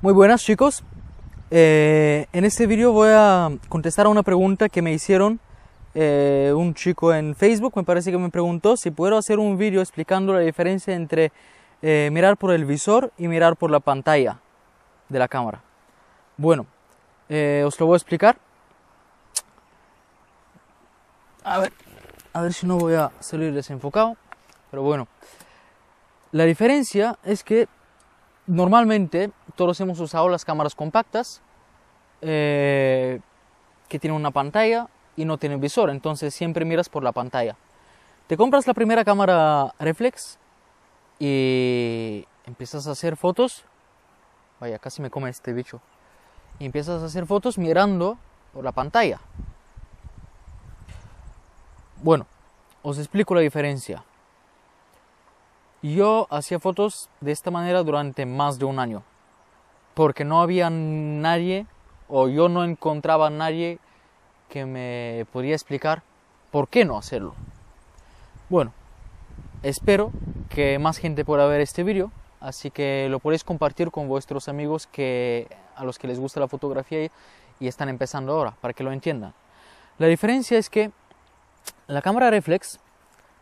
Muy buenas chicos, eh, en este vídeo voy a contestar a una pregunta que me hicieron eh, un chico en Facebook, me parece que me preguntó si puedo hacer un vídeo explicando la diferencia entre eh, mirar por el visor y mirar por la pantalla de la cámara. Bueno, os lo voy a explicar. A ver, a ver si no voy a salir desenfocado, pero bueno. La diferencia es que Normalmente todos hemos usado las cámaras compactas eh, que tienen una pantalla y no tienen visor, entonces siempre miras por la pantalla. Te compras la primera cámara reflex y empiezas a hacer fotos. Vaya, casi me come este bicho. Y empiezas a hacer fotos mirando por la pantalla. Bueno, os explico la diferencia. Yo hacía fotos de esta manera durante más de un año, porque no había nadie o yo no encontraba nadie que me podía explicar por qué no hacerlo. Bueno, espero que más gente pueda ver este vídeo, así que lo podéis compartir con vuestros amigos que, a los que les gusta la fotografía y están empezando ahora, para que lo entiendan. La diferencia es que la cámara reflex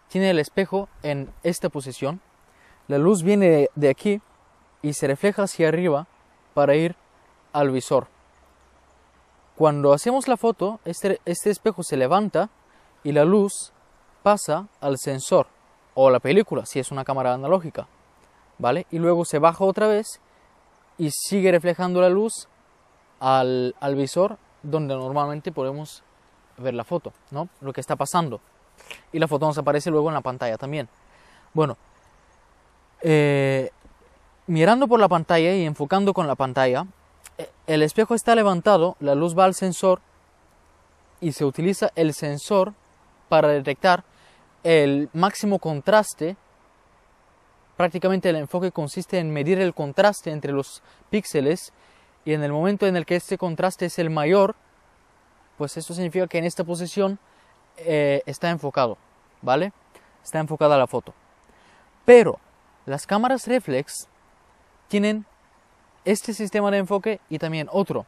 tiene el espejo en esta posición la luz viene de aquí y se refleja hacia arriba para ir al visor. Cuando hacemos la foto, este, este espejo se levanta y la luz pasa al sensor o a la película, si es una cámara analógica, ¿vale? Y luego se baja otra vez y sigue reflejando la luz al, al visor donde normalmente podemos ver la foto, ¿no? Lo que está pasando. Y la foto nos aparece luego en la pantalla también. Bueno, eh, mirando por la pantalla y enfocando con la pantalla, eh, el espejo está levantado, la luz va al sensor y se utiliza el sensor para detectar el máximo contraste. Prácticamente el enfoque consiste en medir el contraste entre los píxeles y en el momento en el que este contraste es el mayor, pues esto significa que en esta posición eh, está enfocado, ¿vale? Está enfocada la foto. Pero las cámaras reflex tienen este sistema de enfoque y también otro.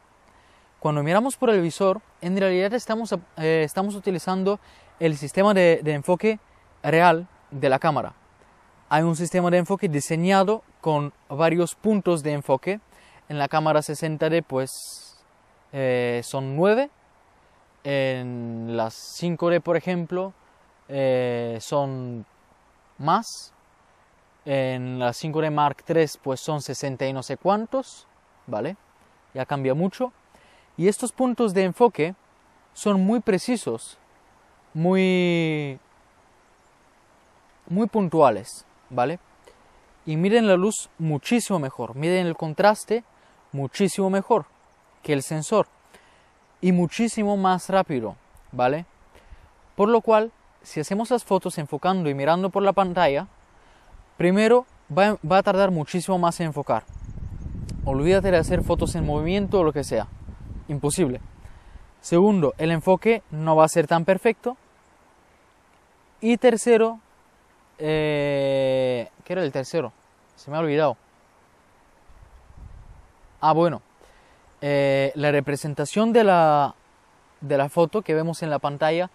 Cuando miramos por el visor, en realidad estamos, eh, estamos utilizando el sistema de, enfoque real de la cámara. Hay un sistema de enfoque diseñado con varios puntos de enfoque. En la cámara 60D pues eh, son 9. En las 5D por ejemplo eh, son más en la 5D Mark III pues son 60 y no sé cuántos, ¿vale? Ya cambia mucho. Y estos puntos de enfoque son muy precisos, muy, muy puntuales, ¿vale? Y miren la luz muchísimo mejor, miren el contraste muchísimo mejor que el sensor y muchísimo más rápido, ¿vale? Por lo cual, si hacemos las fotos enfocando y mirando por la pantalla, Primero, va, a tardar muchísimo más en enfocar. Olvídate de hacer fotos en movimiento o lo que sea. Imposible. Segundo, el enfoque no va a ser tan perfecto. Y tercero, eh, ¿qué era el tercero? Se me ha olvidado. Ah, bueno. Eh, la representación de la, de la foto que vemos en la pantalla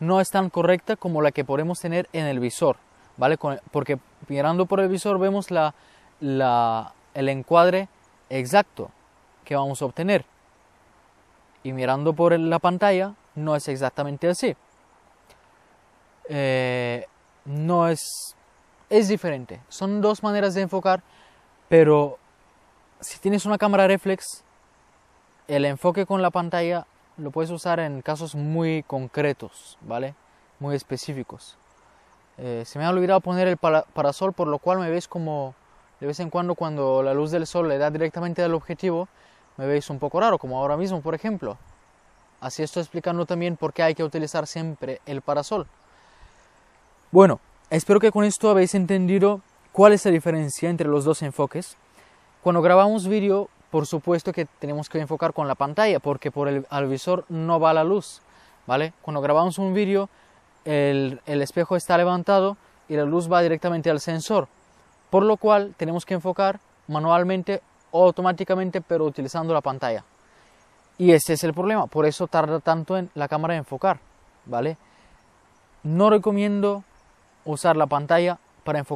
no es tan correcta como la que podemos tener en el visor, ¿vale? Porque mirando por el visor vemos el encuadre exacto que vamos a obtener. Y mirando por la pantalla no es exactamente así. Eh, no es... Es diferente. Son dos maneras de enfocar, pero si tienes una cámara reflex, el enfoque con la pantalla lo puedes usar en casos muy concretos, ¿vale? Muy específicos. Eh, se me ha olvidado poner el parasol, por lo cual me veis como de vez en cuando cuando la luz del sol le da directamente al objetivo, me veis un poco raro, como ahora mismo, por ejemplo. Así estoy explicando también por qué hay que utilizar siempre el parasol. Bueno, espero que con esto habéis entendido cuál es la diferencia entre los dos enfoques. Cuando grabamos vídeo, por supuesto que tenemos que enfocar con la pantalla, porque por el visor no va la luz, ¿vale? Cuando grabamos un vídeo, el, espejo está levantado y la luz va directamente al sensor, por lo cual tenemos que enfocar manualmente o automáticamente pero utilizando la pantalla. Y ese es el problema, por eso tarda tanto en la cámara de enfocar, ¿vale? No recomiendo usar la pantalla para enfocar